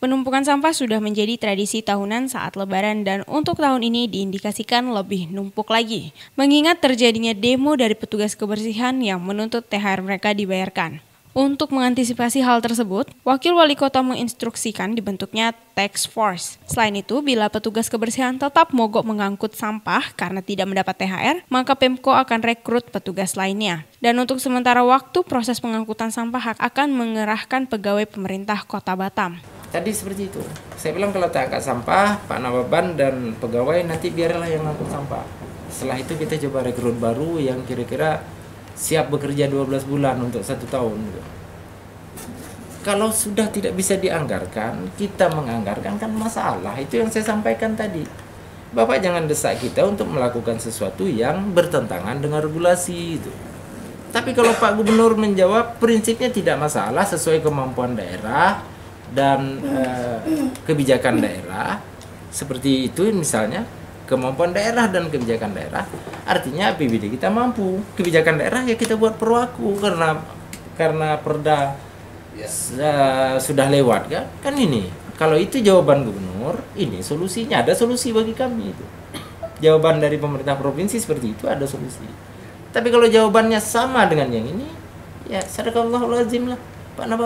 Penumpukan sampah sudah menjadi tradisi tahunan saat lebaran dan untuk tahun ini diindikasikan lebih numpuk lagi. Mengingat terjadinya demo dari petugas kebersihan yang menuntut THR mereka dibayarkan. Untuk mengantisipasi hal tersebut, Wakil Wali Kota menginstruksikan dibentuknya Tax Force. Selain itu, bila petugas kebersihan tetap mogok mengangkut sampah karena tidak mendapat THR, maka Pemko akan rekrut petugas lainnya. Dan untuk sementara waktu, proses pengangkutan sampah akan mengerahkan pegawai pemerintah Kota Batam tadi seperti itu saya bilang kalau tak angkat sampah Pak Nawaban dan pegawai nanti biarlah yang angkut sampah setelah itu kita coba rekrut baru yang kira-kira siap bekerja 12 bulan untuk satu tahun gitu. kalau sudah tidak bisa dianggarkan kita menganggarkan kan masalah itu yang saya sampaikan tadi Bapak jangan desak kita untuk melakukan sesuatu yang bertentangan dengan regulasi itu. Tapi kalau Pak Gubernur menjawab prinsipnya tidak masalah sesuai kemampuan daerah, dan eh, kebijakan daerah seperti itu misalnya kemampuan daerah dan kebijakan daerah artinya APBD kita mampu kebijakan daerah ya kita buat perwaku karena karena perda ya. uh, sudah lewat kan kan ini kalau itu jawaban gubernur ini solusinya ada solusi bagi kami itu jawaban dari pemerintah provinsi seperti itu ada solusi tapi kalau jawabannya sama dengan yang ini ya sadaqallahul lazim lah Nah,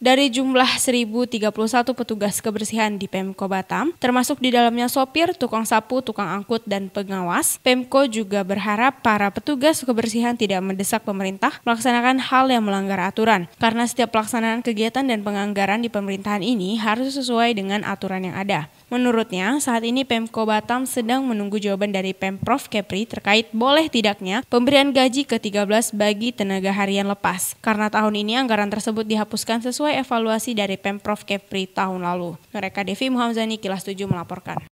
Dari jumlah 1031 petugas kebersihan di Pemko Batam, termasuk di dalamnya sopir, tukang sapu, tukang angkut, dan pengawas, Pemko juga berharap para petugas kebersihan tidak mendesak pemerintah melaksanakan hal yang melanggar aturan. Karena setiap pelaksanaan kegiatan dan penganggaran di pemerintahan ini harus sesuai dengan aturan yang ada. Menurutnya, saat ini Pemko Batam sedang menunggu jawaban dari Pemprov Kepri terkait boleh tidaknya pemberian gaji ke-13 bagi tenaga harian lepas. Karena tahun ini anggaran tersebut dihapuskan sesuai evaluasi dari Pemprov Kepri tahun lalu. Mereka Devi Zani, Kilas 7 melaporkan.